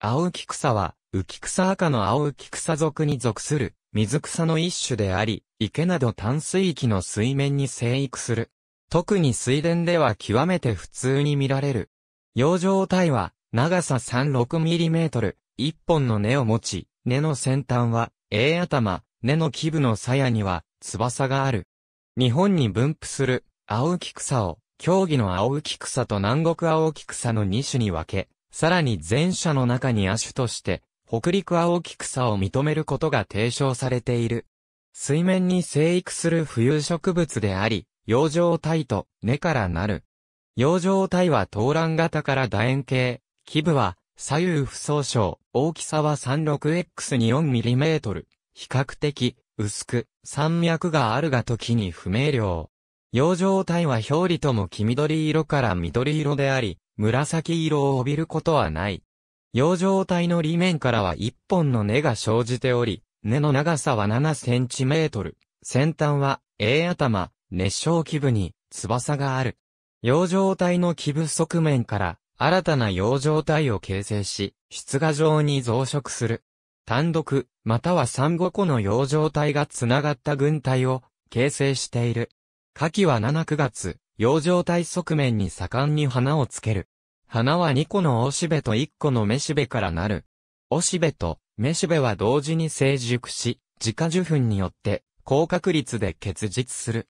青木草は、浮草赤の青浮草属に属する、水草の一種であり、池など淡水域の水面に生育する。特に水田では極めて普通に見られる。養生体は、長さ3 6トル、一本の根を持ち、根の先端は、A 頭、根の基部の鞘には、翼がある。日本に分布する、青浮草を、競技の青浮草と南国青浮草の2種に分け、さらに前者の中に亜種として、北陸青き草を認めることが提唱されている。水面に生育する浮遊植物であり、洋生体と根からなる。洋生体は東蘭型から楕円形、基部は左右不相称、大きさは 36x24mm。比較的薄く、山脈があるが時に不明瞭。洋生体は表裏とも黄緑色から緑色であり、紫色を帯びることはない。養生体の裏面からは一本の根が生じており、根の長さは7センチメートル、先端は、A 頭、熱傷基部に、翼がある。養生体の基部側面から、新たな養生体を形成し、出芽状に増殖する。単独、または3、5個の養生体が繋がった群体を形成している。夏季は7、9月、養生体側面に盛んに花をつける。花は2個のおしべと1個のめしべからなる。おしべとめしべは同時に成熟し、自家受粉によって高確率で結実する。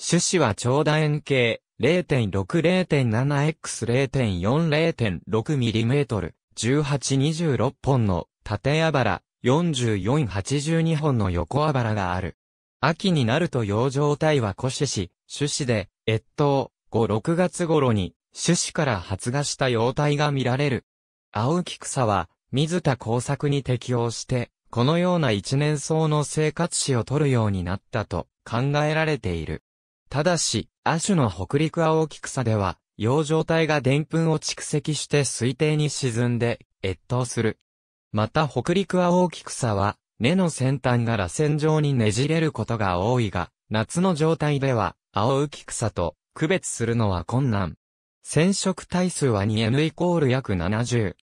種子は長楕円形 0.6-0.7x0.4-0.6mm、18-26本の縦あばら、44-82本の横あばらがある。秋になると養生体は枯死し、種子で、越冬、5、6月頃に種子から発芽した幼体が見られる。青浮草は、水田工作に適応して、このような一年草の生活史を取るようになったと考えられている。ただし、亜種の北陸青木草では、養生体が澱粉を蓄積して水底に沈んで、越冬する。また北陸青木草は、根の先端が螺旋状にねじれることが多いが、夏の状態では、青浮草と区別するのは困難。染色体数は 2N イコール約70。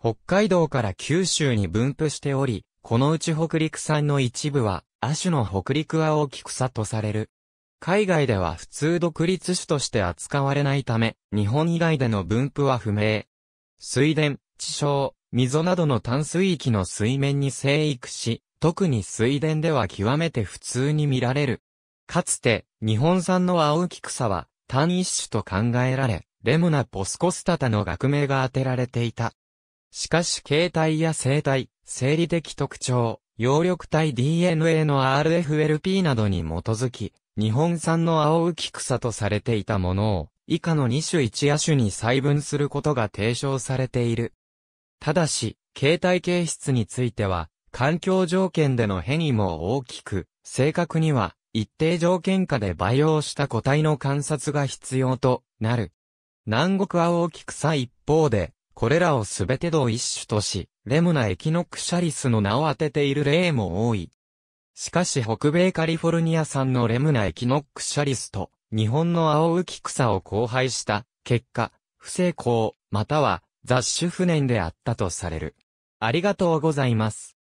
北海道から九州に分布しており、このうち北陸産の一部は、亜種の北陸青き草とされる。海外では普通独立種として扱われないため、日本以外での分布は不明。水田、地層、溝などの淡水域の水面に生育し、特に水田では極めて普通に見られる。かつて、日本産の青木草は単一種と考えられ、レムナ・ポスコスタタの学名が当てられていた。しかし形態や生態、生理的特徴、葉緑体 DNA の RFLP などに基づき、日本産の青浮草とされていたものを、以下の2種1野種に細分することが提唱されている。ただし、形態形質については、環境条件での変異も大きく、正確には、一定条件下で培養した個体の観察が必要となる。南国は大きく一方で、これらをすべて同一種とし、レムナエキノクシャリスの名を当てている例も多い。しかし北米カリフォルニア産のレムナエキノクシャリスと、日本の青浮草を交配した、結果、不成功、または雑種不燃であったとされる。ありがとうございます。